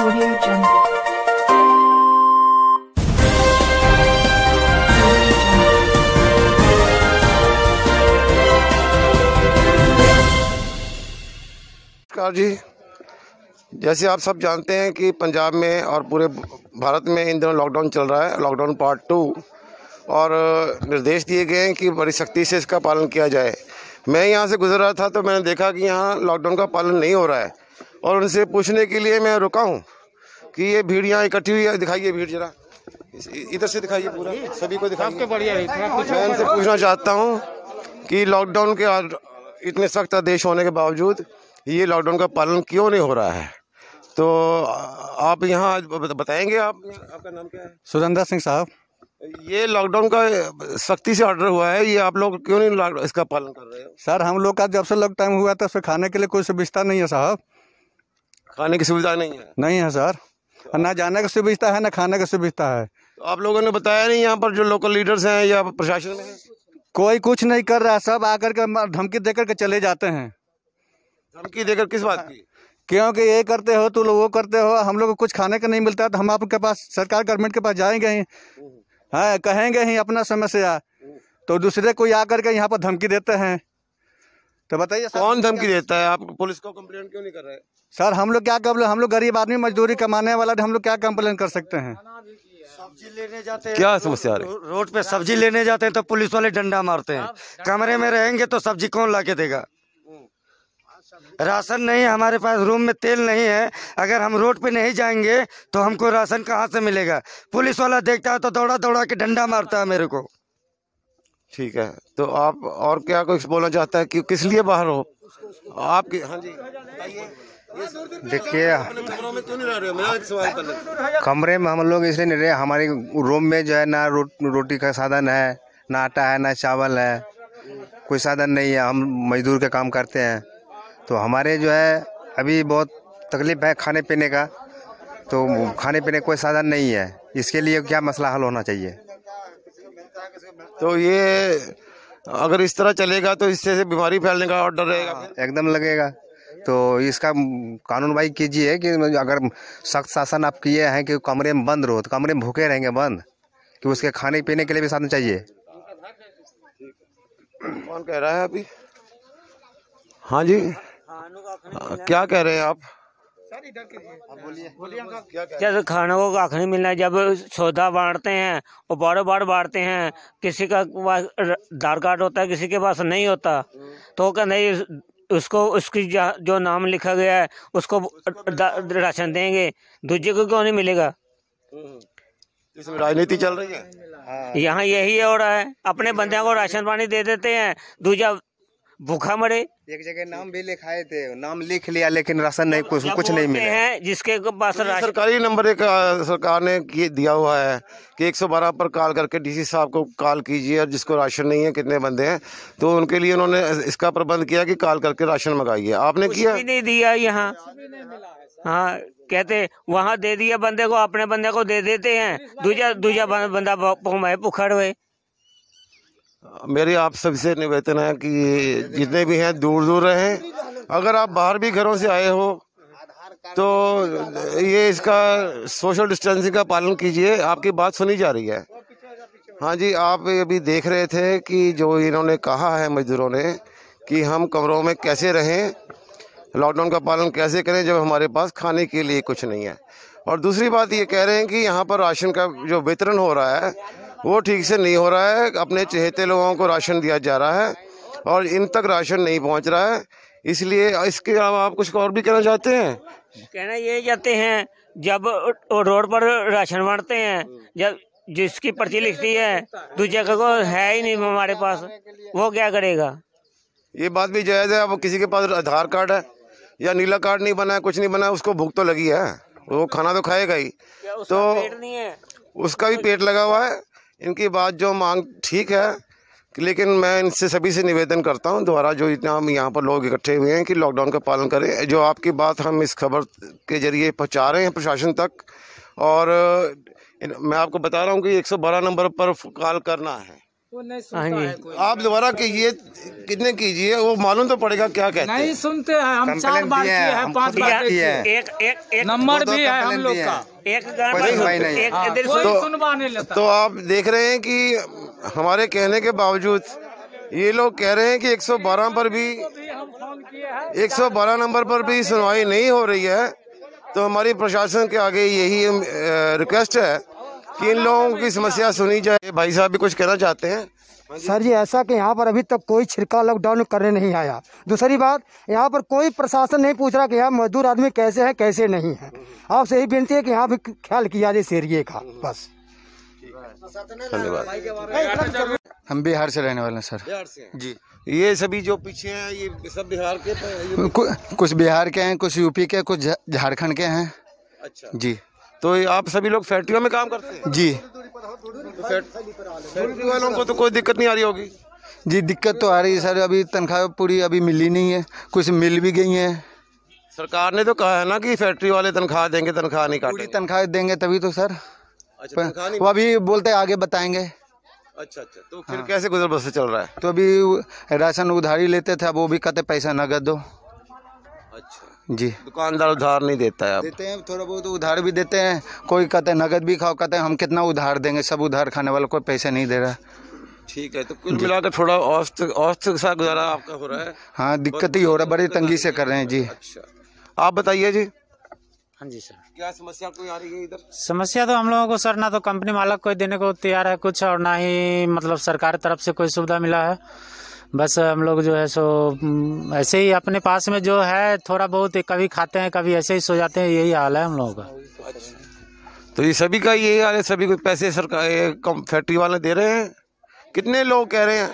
नमस्कार जी जैसे आप सब जानते हैं कि पंजाब में और पूरे भारत में इन दिनों लॉकडाउन चल रहा है लॉकडाउन पार्ट टू और निर्देश दिए गए हैं कि बड़ी सख्ती से इसका पालन किया जाए मैं यहाँ से गुजर रहा था तो मैंने देखा कि यहाँ लॉकडाउन का पालन नहीं हो रहा है और उनसे पूछने के लिए मैं रुका हूँ कि ये भीड़ यहाँ इकट्ठी हुई है दिखाइए भीड़ जरा इधर से दिखाइए पूरा सभी को दिखाइए बढ़िया मैं उनसे पूछना चाहता हूँ कि लॉकडाउन के इतने सख्त आदेश होने के बावजूद ये लॉकडाउन का पालन क्यों नहीं हो रहा है तो आप यहाँ बताएंगे आप आपका नाम क्या है सुरेंद्र सिंह साहब ये लॉकडाउन का सख्ती से ऑर्डर हुआ है ये आप लोग क्यों नहीं इसका पालन कर रहे हो सर हम लोग का जब से लॉकडाउन हुआ तब से खाने के लिए कोई सुविधा नहीं है साहब खाने की सुविधा नहीं है नहीं है सर ना जाने का सुविधा है ना खाने का सुविधा है तो आप लोगों ने बताया नहीं यहाँ पर जो लोकल लीडर्स हैं या प्रशासन में कोई कुछ नहीं कर रहा सब आकर के धमकी दे के चले जाते हैं धमकी देकर किस बात की क्योंकि ये करते हो तो लोग वो करते हो हम लोग को कुछ खाने का नहीं मिलता तो हम आपके पास सरकार गवर्नमेंट के पास जाएंगे ही हम्म। हाँ कहेंगे ही अपना समस्या तो दूसरे कोई आकर के यहाँ पर धमकी देते हैं तो बताइए कौन धमकी देता है आप पुलिस को कम्प्लेन क्यों नहीं कर रहे सर हम लोग क्या कम्प्लेन हम लोग गरीब आदमी मजदूरी कमाने वाला तो हम लोग क्या कम्प्लेन कर सकते हैं सब्जी लेने जाते हैं क्या समस्या है रोड पे सब्जी लेने जाते हैं तो पुलिस वाले डंडा मारते हैं कमरे में रहेंगे तो सब्जी कौन ला के देगा राशन नहीं है हमारे पास रूम में तेल नहीं है अगर हम रोड पे नहीं जाएंगे तो हमको राशन कहाँ से मिलेगा पुलिस वाला देखता है तो दौड़ा दौड़ा के डंडा मारता है मेरे को ठीक है तो आप और क्या कुछ बोलना चाहता है कि किस लिए बाहर हो आपके हाँ जी देखिए कमरे में हम लोग इसलिए नहीं रहे हमारे रूम में जो है ना रो, रोटी का साधन है ना आटा है ना चावल है कोई साधन नहीं है हम मजदूर का काम करते हैं तो हमारे जो है अभी बहुत तकलीफ है खाने पीने का तो खाने पीने कोई साधन नहीं है इसके लिए क्या मसला हल होना चाहिए तो ये अगर इस तरह चलेगा तो इससे बीमारी फैलने का और डर रहेगा हाँ, एकदम लगेगा तो इसका कानून भाई कीजिए कि अगर सख्त शासन आप किए हैं कि कमरे में बंद रहो तो कमरे में भूखे रहेंगे बंद कि उसके खाने पीने के लिए भी साधन चाहिए कौन कह रहा है अभी हाँ जी हाँ, हाँ, क्या कह रहे हैं आप जब हाँ, खाने को कख नहीं मिलना जब सौदा बांटते हैं और बारो बार बांटते हैं किसी का आधार कार्ड होता है किसी के पास नहीं होता तो कहते उसको उसकी जो नाम लिखा गया है उसको राशन देंगे दूजे को क्यों नहीं मिलेगा हम्म, हम्म। इसमें राजनीति चल रही है यहाँ यही हो रहा है अपने बंदे को राशन पानी दे देते हैं दूजा भूखा मरे एक जगह नाम भी लिखाए थे नाम लिख लिया लेकिन राशन नहीं कुछ कुछ नहीं मिले हैं जिसके पास तो सरकारी नंबर एक सरकार ने दिया हुआ है कि एक सौ बारह पर कॉल करके डीसी साहब को कॉल कीजिए और जिसको राशन नहीं है कितने बंदे हैं तो उनके लिए उन्होंने इसका प्रबंध किया कि कॉल करके राशन मंगाइए आपने किया नहीं दिया यहाँ हाँ कहते वहाँ दे दिया बंदे को अपने बंदे को दे देते हैं दूजा दूजा बंदा भूखा हुए मेरे आप सबसे निवेदन है कि जितने भी हैं दूर दूर रहें अगर आप बाहर भी घरों से आए हो तो ये इसका सोशल डिस्टेंसिंग का पालन कीजिए आपकी बात सुनी जा रही है हाँ जी आप अभी देख रहे थे कि जो इन्होंने कहा है मजदूरों ने कि हम कमरों में कैसे रहें लॉकडाउन का पालन कैसे करें जब हमारे पास खाने के लिए कुछ नहीं है और दूसरी बात ये कह रहे हैं कि यहाँ पर राशन का जो वितरण हो रहा है वो ठीक से नहीं हो रहा है अपने हाँ, चहेते लोगों को राशन दिया जा रहा है और इन तक राशन नहीं पहुंच रहा है इसलिए इसके अलावा आप कुछ और भी कहना चाहते हैं कहना ये चाहते हैं जब रोड पर राशन बांटते हैं जब जिसकी पर्ची लिखती है दूसरे को है ही नहीं हमारे पास वो क्या करेगा ये बात भी जायज़ है अब किसी के पास आधार कार्ड है या नीला कार्ड नहीं बना है कुछ नहीं बना है उसको भूख तो लगी है वो खाना तो खाएगा ही तो नहीं है उसका भी तो पेट लगा हुआ है इनकी बात जो मांग ठीक है लेकिन मैं इनसे सभी से निवेदन करता हूँ दोबारा जो इतना हम यहाँ पर लोग इकट्ठे हुए हैं कि लॉकडाउन का पालन करें जो आपकी बात हम इस खबर के जरिए पहुँचा रहे हैं प्रशासन तक और मैं आपको बता रहा हूँ कि 112 नंबर पर कॉल करना है वो नहीं सुनता हाँ है कोई आप दोबारा कीजिए कितने कीजिए वो मालूम तो पड़ेगा क्या कहते नहीं सुनते हैं हम चार बार किए हैं पांच बार किए हैं एक एक एक नंबर भी है हम लोग का एक गाना नहीं एक हाँ, तो- सुनवाने लगता तो आप देख रहे हैं कि हमारे कहने के बावजूद ये लोग कह रहे हैं कि 112 पर भी 112 नंबर पर भी सुनवाई नहीं हो रही है तो हमारी प्रशासन के आगे यही रिक्वेस्ट है तीन लोगों की समस्या सुनी जाए भाई साहब भी कुछ कहना चाहते हैं सर जी ऐसा कि यहाँ पर अभी तक कोई छिड़का लॉकडाउन करने नहीं आया दूसरी बात यहाँ पर कोई प्रशासन नहीं पूछ रहा कि यहाँ मजदूर आदमी कैसे हैं कैसे नहीं है आपसे यही बेनती है कि यहाँ भी ख्याल किया जाए इस एरिए का बस धन्यवाद हम बिहार से रहने वाले हैं सर जी ये सभी जो पीछे हैं ये सब बिहार के कुछ बिहार के हैं कुछ यूपी के कुछ झारखंड के हैं अच्छा जी तो आप सभी लोग फैक्ट्रियों में काम करते हैं जी फैक्ट्री वालों को तो कोई दिक्कत नहीं आ रही होगी जी दिक्कत तो आ रही है सर अभी तनख्वाह पूरी अभी मिली नहीं है कुछ मिल भी गई है सरकार ने तो कहा है ना कि फैक्ट्री वाले तनख्वाह देंगे तनख्वाह नहीं काटेंगे तनख्वाह देंगे तभी तो सर अच्छा, वो अभी बोलते आगे बताएंगे अच्छा अच्छा तो फिर हाँ। कैसे गुजर बसर चल रहा है तो अभी राशन उधारी लेते थे अब वो भी कहते पैसा नगद दो अच्छा जी दुकानदार उधार नहीं देता है देते हैं थोड़ा बहुत उधार भी देते हैं कोई कहते हैं नगद भी खाओ कहते हैं हम कितना उधार देंगे सब उधार खाने वाला कोई पैसे नहीं दे रहा ठीक है तो कुल मिलाकर थोड़ा औस्त औस्त सा गुजारा आपका हो रहा है हाँ दिक्कत ही हो रहा है बड़ी तंगी से कर रहे हैं जी अच्छा आप बताइए जी हाँ जी सर क्या समस्या कोई आ रही है इधर समस्या तो हम लोगों को सर ना तो कंपनी मालक कोई देने को तैयार है कुछ और ना ही मतलब सरकार तरफ से कोई सुविधा मिला है बस हम लोग जो है सो हम्म, ऐसे ही अपने पास में जो है थोड़ा बहुत कभी खाते हैं कभी ऐसे ही सो जाते हैं यही हाल है हम लोगों का तो ये सभी का यही हाल है सभी को पैसे सरकार फैक्ट्री वाले दे रहे हैं कितने लोग कह रहे हैं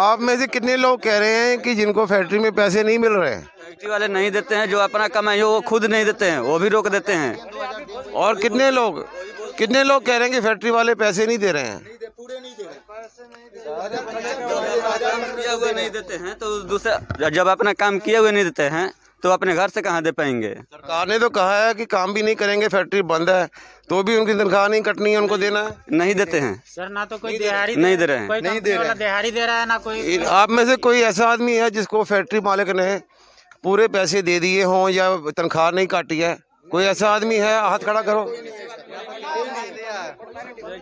आप में से कितने लोग कह रहे हैं कि जिनको फैक्ट्री में पैसे नहीं मिल रहे फैक्ट्री वाले नहीं देते हैं जो अपना कमाई है वो खुद नहीं देते हैं वो भी रोक देते हैं और कितने लोग कितने लोग कह रहे हैं कि फैक्ट्री वाले पैसे नहीं दे रहे हैं किया नहीं देते हैं तो दूसरा जब अपना काम किए हुए नहीं देते हैं तो अपने घर से कहाँ दे पाएंगे सरकार ने तो कहा है कि काम भी नहीं करेंगे फैक्ट्री बंद है तो भी उनकी तनख्वाह नहीं कटनी है उनको देना है नहीं देते हैं सर ना तो कोई दिहाड़ी नहीं दे रहे हैं नहीं दे रहे दिहाड़ी दे रहा है ना कोई आप में से कोई ऐसा आदमी है जिसको फैक्ट्री मालिक ने पूरे पैसे दे दिए हों या तनख्वाह नहीं काटी है कोई ऐसा आदमी है हाथ खड़ा करो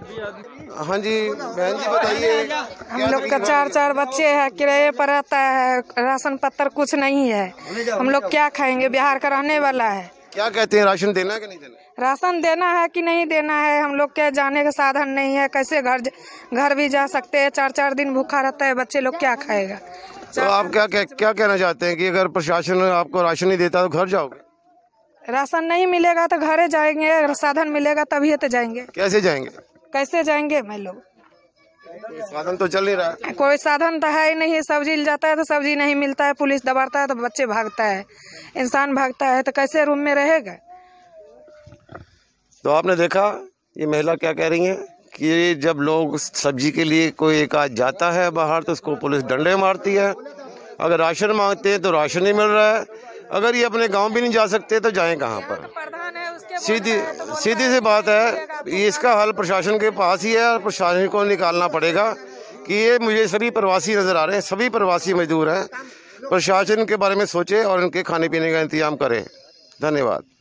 हाँ जी बहन जी बताइए हम लोग का चार चार बच्चे हैं किराए पर रहता है राशन पत्र कुछ नहीं है हम लोग क्या खाएंगे बिहार का रहने वाला है क्या कहते हैं राशन देना कि नहीं देना राशन देना है कि नहीं देना है हम लोग क्या जाने का साधन नहीं है कैसे घर घर भी जा सकते हैं चार चार दिन भूखा रहता है बच्चे लोग क्या खाएगा तो आप क्या क्या, क्या कहना चाहते हैं कि अगर प्रशासन आपको राशन नहीं देता तो घर जाओगे राशन नहीं मिलेगा तो घरे जाएंगे अगर साधन मिलेगा तभी तो जाएंगे कैसे जाएंगे कैसे जाएंगे मैं लोग साधन तो चल ही रहा कोई साधन तो है ही नहीं सब्जी जाता है तो सब्जी नहीं मिलता है पुलिस दबाता है तो बच्चे भागता है इंसान भागता है तो कैसे रूम में रहेगा तो आपने देखा ये महिला क्या कह रही है कि जब लोग सब्जी के लिए कोई एक आज जाता है बाहर तो उसको पुलिस डंडे मारती है अगर राशन मांगते हैं तो राशन नहीं मिल रहा है अगर ये अपने गांव भी नहीं जा सकते तो जाएं कहाँ पर सीधी तो सीधी सी बात है तो इसका हल प्रशासन के पास ही है और प्रशासन को निकालना पड़ेगा कि ये मुझे सभी प्रवासी नज़र आ रहे हैं सभी प्रवासी मजदूर हैं प्रशासन के बारे में सोचे और इनके खाने पीने का इंतजाम करें धन्यवाद